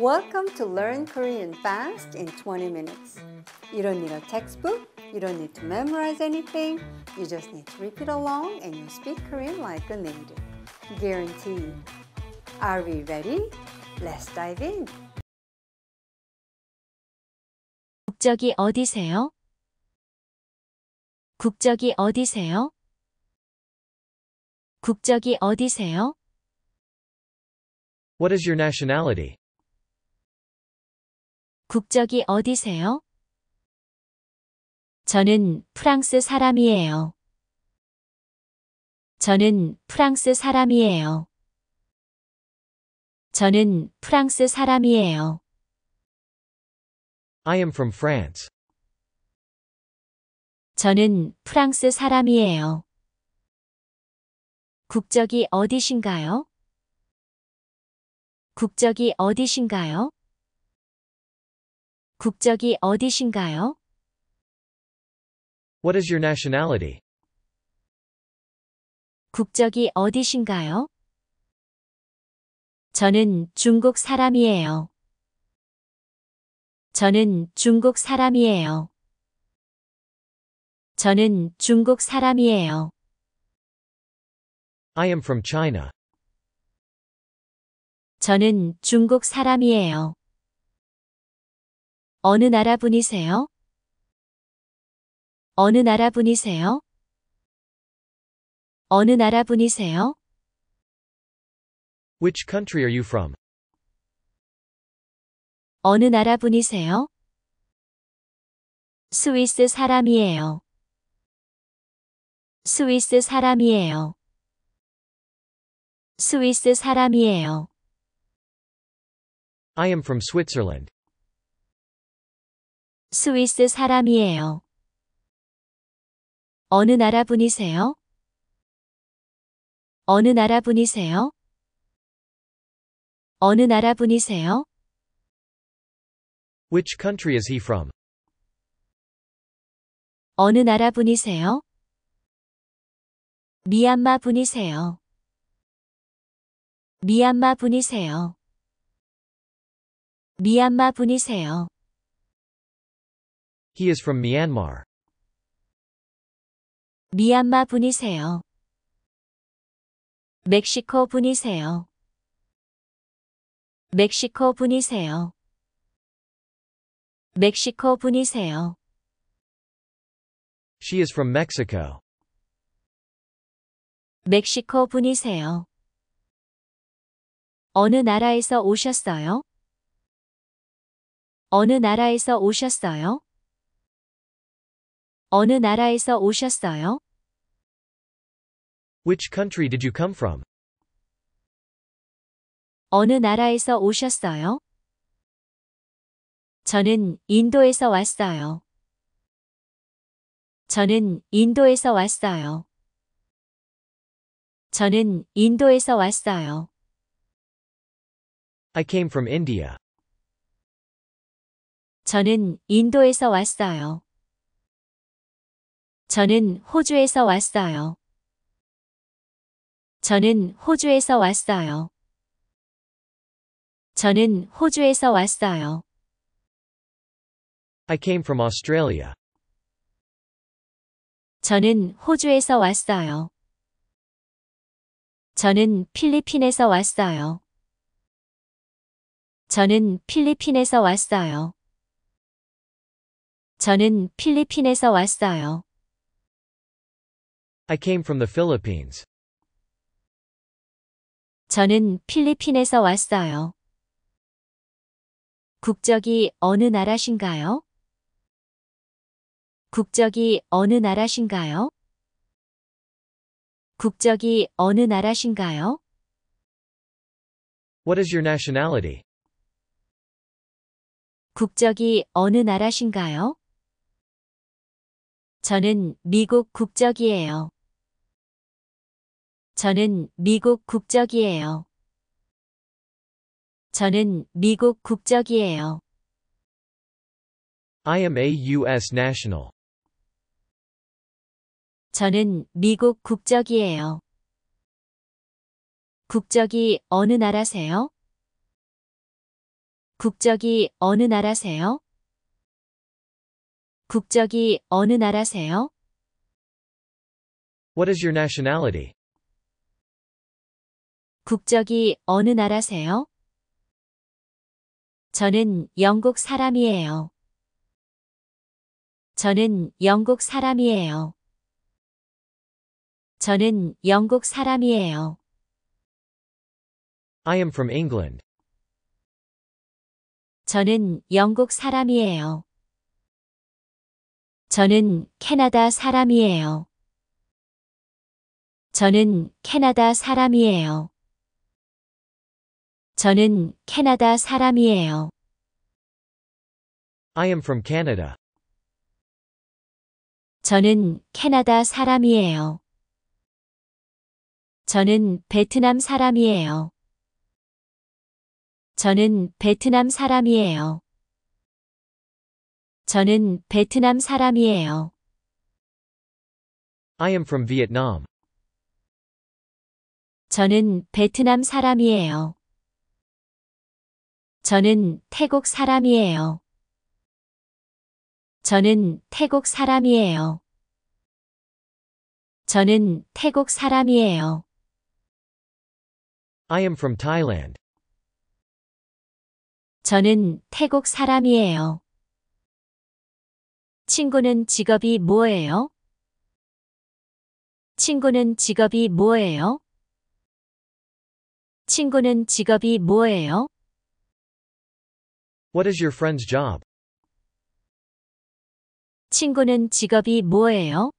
Welcome to Learn Korean Fast in 20 Minutes. You don't need a textbook, you don't need to memorize anything, you just need to repeat along and you speak Korean like a native. Guaranteed. Are we ready? Let's dive in. 국적이 어디세요? 국적이 어디세요? 국적이 어디세요? What is your nationality? 국적이 어디세요? 저는 프랑스 사람이에요. 저는 프랑스 사람이에요. 저는 프랑스 사람이에요. I am from France. 저는 프랑스 사람이에요. 국적이 어디신가요? 국적이 어디신가요? 국적이 어디신가요? What is your nationality? 국적이 어디신가요? 저는 중국 사람이에요. 저는 중국 사람이에요. 저는 중국 사람이에요. I am from China. 저는 중국 사람이에요. 어느 나라 분이세요? 어느 나라 분이세요? 어느 나라 분이세요? Which country are you from? 어느 나라 분이세요? 스위스 사람이에요. 스위스 사람이에요. 스위스 사람이에요. I am from Switzerland. 스위스 사람이에요. 어느 나라 분이세요? 어느 나라 분이세요? 어느 나라 분이세요? Which country is he from? 어느 나라 분이세요? 미얀마 분이세요. 미얀마 분이세요. 미얀마 분이세요. He is from Myanmar. 미얀마 분이세요. 멕시코 분이세요. 멕시코 분이세요. 멕시코 분이세요. She is from Mexico. 멕시코 분이세요. 어느 나라에서 오셨어요? 어느 나라에서 오셨어요? 어느 나라에서 오셨어요? Which country did you come from? 어느 나라에서 오셨어요? 저는 인도에서 왔어요. 저는 인도에서 왔어요. 저는 인도에서 왔어요. I came from India. 저는 인도에서 왔어요. 저는 호주에서 왔어요. 저는 호주에서 왔어요. 저는 호주에서 왔어요. I came from Australia. 저는 호주에서 왔어요. 저는 필리핀에서 왔어요. 저는 필리핀에서 왔어요. 저는 필리핀에서 왔어요. I came from the Philippines. 저는 필리핀에서 왔어요. 국적이 어느 나라신가요? 국적이 어느 나라신가요? 국적이 어느 나라신가요? What is your nationality? 국적이 어느 나라신가요? 저는 미국 국적이에요. 저는 미국 국적이에요. 저는 미국 국적이에요. I am a U.S. national. 저는 미국 국적이에요. 국적이 어느 나라세요? 국적이 어느 나라세요? 국적이 어느 나라세요? What is your nationality? 국적이 어느 나라세요? 저는 영국 사람이에요. 저는 영국 사람이에요. 저는 영국 사람이에요. I am from England. 저는 영국 사람이에요. 저는 캐나다 사람이에요. 저는 캐나다 사람이에요. 저는 캐나다 사람이에요. I am from Canada. 저는 캐나다 사람이에요. 저는 베트남 사람이에요. 저는 베트남 사람이에요. 저는 베트남 사람이에요. I am from Vietnam. 저는 베트남 사람이에요. 저는 태국 사람이에요. 저는 태국 사람이에요. 저는 태국 사람이에요. I am from Thailand. 저는 태국 사람이에요. 친구는 직업이 뭐예요? 친구는 직업이 뭐예요? 친구는 직업이 뭐예요? What is your friend's job? 친구는 직업이 뭐예요?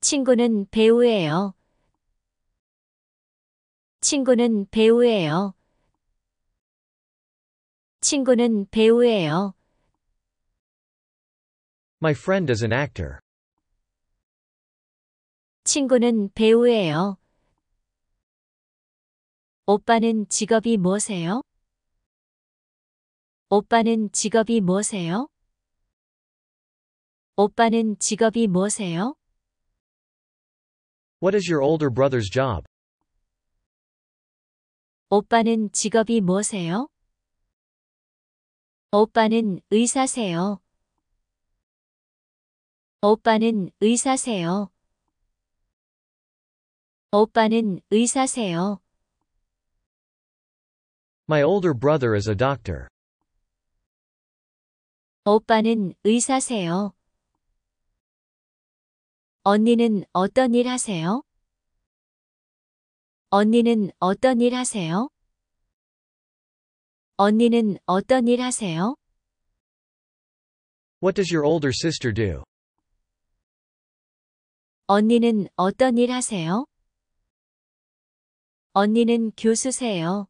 친구는 배우예요. 친구는 배우예요. 친구는 배우예요. My friend is an actor. 친구는 배우예요. 오빠는 직업이 뭐세요? 오빠는 직업이 뭐세요? 오빠는 직업이 뭐세요? What is your older brother's job? 오빠는 직업이 뭐세요? 오빠는 의사세요. 오빠는 의사세요. 오빠는 의사세요. My older brother is a doctor. 오빠는 의사세요? 언니는 어떤 일 하세요? 언니는 어떤 일 하세요? 언니는 어떤 일 하세요? What does your older sister do? 언니는 어떤 일 하세요? 언니는 교수세요.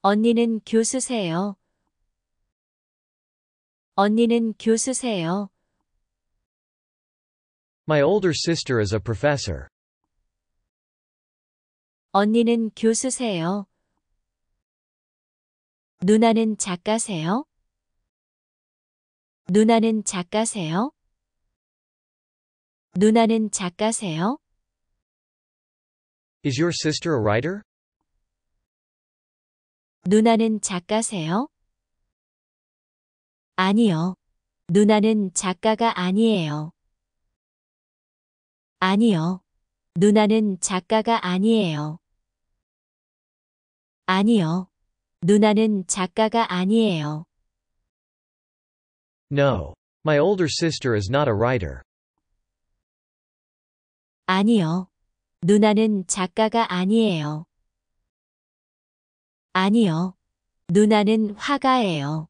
언니는 교수세요. 언니는 교수세요. My older sister is a professor. 언니는 교수세요. 누나는 작가세요? 누나는 작가세요? 누나는 작가세요? Is your sister a writer? 누나는 작가세요? 아니요. 누나는 작가가 아니에요. 아니요. 누나는 작가가 아니에요. 아니요. 누나는 작가가 아니에요. No. My older sister is not a writer. 아니요. 누나는 작가가 아니에요. 아니요. 누나는 화가예요.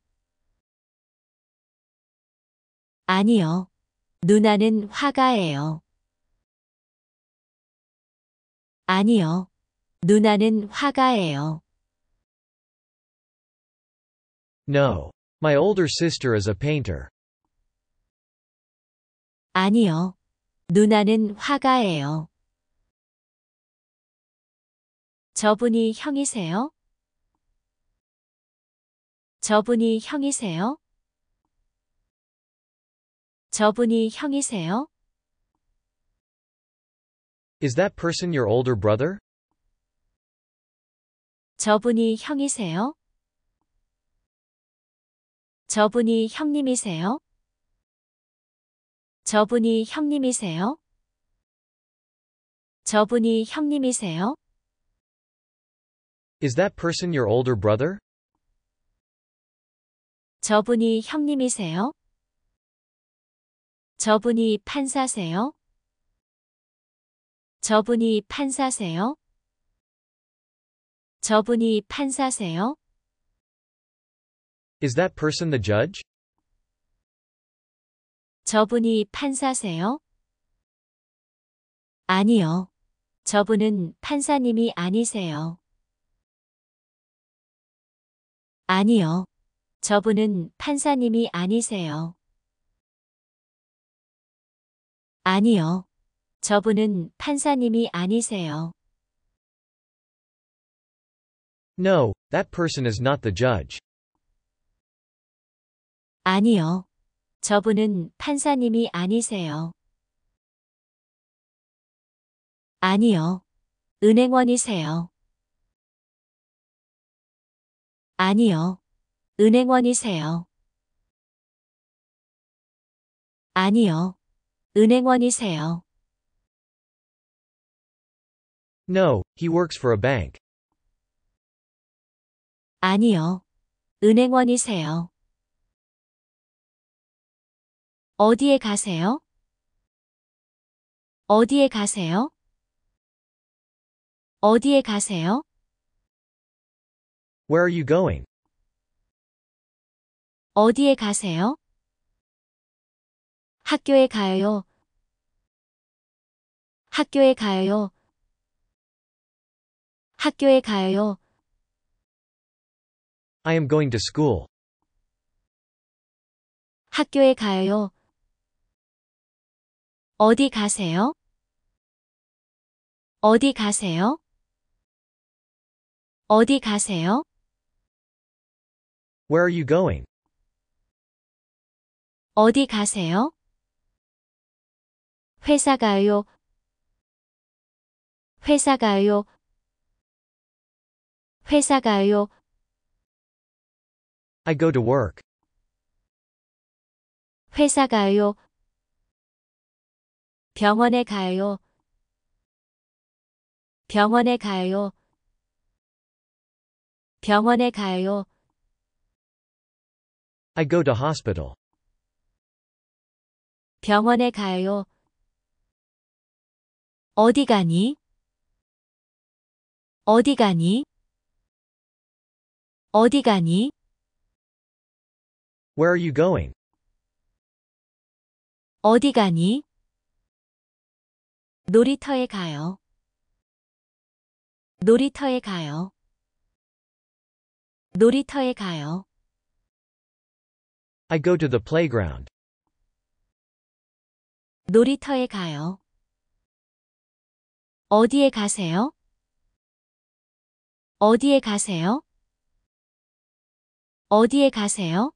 아니요. 누나는 화가예요. 아니요. 누나는 화가예요. No. My older sister is a painter. 아니요. 누나는 화가예요. 저분이 형이세요? 저분이 형이세요? 저분이 형이세요? Is that person your older brother? 저분이 형이세요? 저분이 형님이세요? 저분이 형님이세요? 저분이 형님이세요? Is that person your older brother? 저분이 형님이세요? 저분이 판사세요? 저분이 판사세요? 저분이 판사세요? Is that person the judge? 저분이 판사세요? 아니요. 저분은 판사님이 아니세요. 아니요. 저분은 판사님이 아니세요. 아니요. 저분은 판사님이 아니세요. No, that person is not the judge. 아니요. 저분은 판사님이 아니세요. 아니요. 은행원이세요. 아니요. 은행원이세요. 아니요. 은행원이세요. No, he works for a bank. 아니요. 은행원이세요. 어디에 가세요? 어디에 가세요? 어디에 가세요? Where are you going? 어디에 가세요? 학교에 가요. 학교에 가요. 학교에 가요. I am going to school. 학교에 가요. 어디 가세요? 어디 가세요? 어디 가세요? Where are you going? 어디 가세요? 회사 가요. 회사 가요. 회사 가요. I go to work. 회사 가요. 병원에 가요. 병원에 가요. 병원에 가요. I go to hospital. 병원에 가요. 어디 가니? 어디 가니? 어디 가니? Where are you going? 어디 가니? 놀이터에 가요. 놀이터에 가요. 놀이터에 가요. I go to the playground. 놀이터에 가요. 어디에 가세요? 어디에 가세요? 어디에 가세요?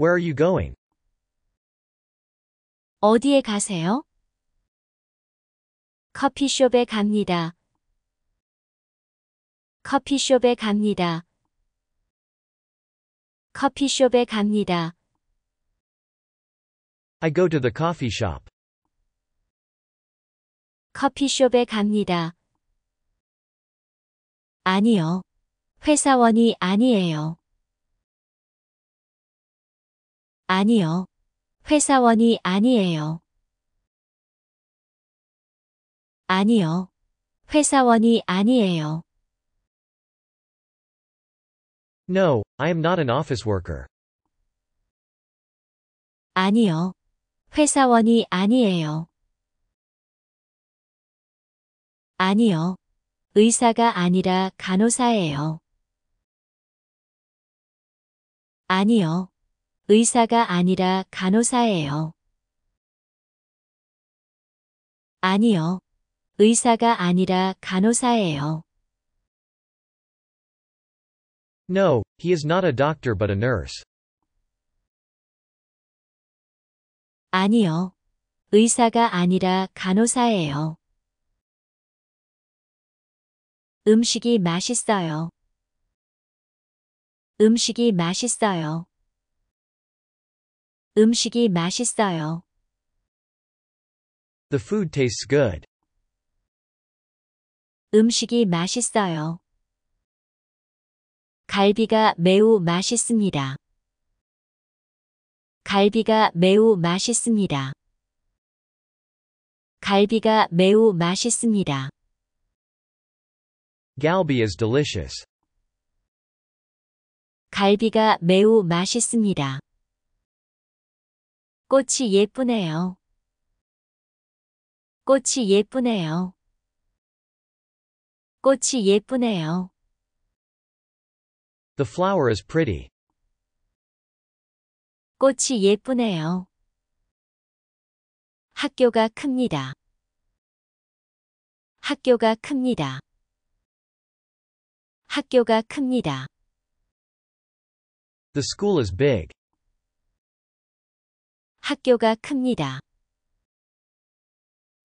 Where are you going? 어디에 가세요? 커피숍에 갑니다. 커피숍에 갑니다. 커피숍에 갑니다. I go to the coffee shop. 커피숍에 갑니다. 아니요. 회사원이 아니에요. 아니요. 회사원이 아니에요. 아니요. 회사원이 아니에요. No, I am not an office worker. 아니요. 회사원이 아니에요. 아니요. 의사가 아니라 간호사예요. 아니요. 의사가 아니라 간호사예요. 아니요. 의사가 아니라 간호사예요. No, he is not a doctor but a nurse. 아니요. 의사가 아니라 간호사예요. 음식이 맛있어요. 음식이 맛있어요. 음식이 맛있어요. The food tastes good. 음식이 맛있어요. 갈비가 매우 맛있습니다. 갈비가 매우 맛있습니다. 갈비가 매우 맛있습니다. Galbi is delicious. 갈비가 매우 맛있습니다. 꽃이 예쁘네요. 꽃이 예쁘네요. 꽃이 예쁘네요. The flower is pretty. 꽃이 예쁘네요. 학교가 큽니다. 학교가 큽니다. 학교가 큽니다. The school is big. 학교가 큽니다.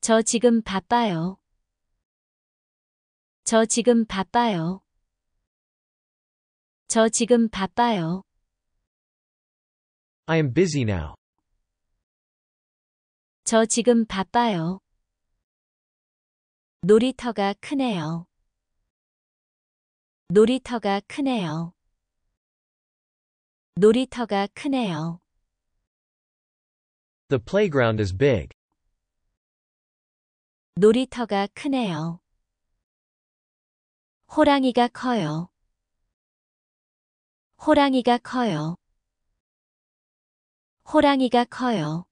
저 지금 바빠요. 저 지금 바빠요. 저 지금 바빠요. I am busy now. 저 지금 바빠요. 놀이터가 크네요. 놀이터가 크네요. 놀이터가 크네요. The playground is big. 놀이터가 크네요. 호랑이가 커요. 호랑이가 커요. 호랑이가 커요.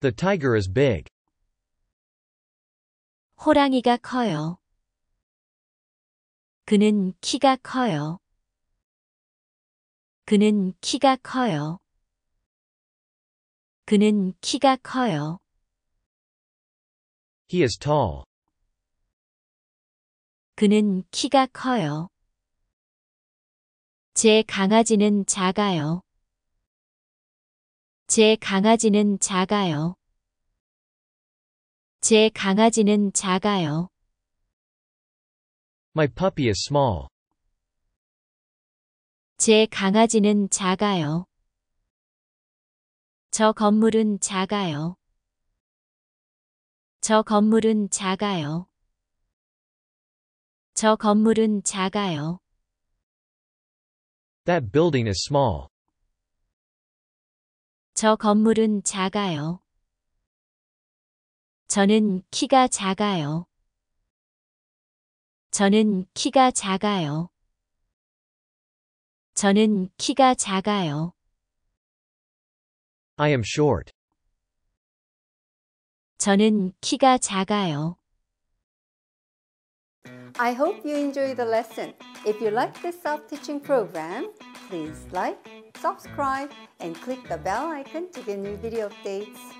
The tiger is big. 호랑이가 커요. 그는 키가 커요. 그는 키가 커요. 그는 키가 커요. He is tall. 그는 키가 커요. 제 강아지는 작아요. 제 강아지는 작아요. 제 강아지는 작아요. My puppy is small. 제 강아지는 작아요. 저 건물은 작아요. 저 건물은 작아요. 저 건물은 작아요. That building is small. 저 건물은 작아요. 저는 키가 작아요. 저는 키가 작아요. 저는 키가 작아요. I am short. 저는 키가 작아요. I hope you enjoy the lesson. If you like this self-teaching program, please like, subscribe, and click the bell icon to get new video updates.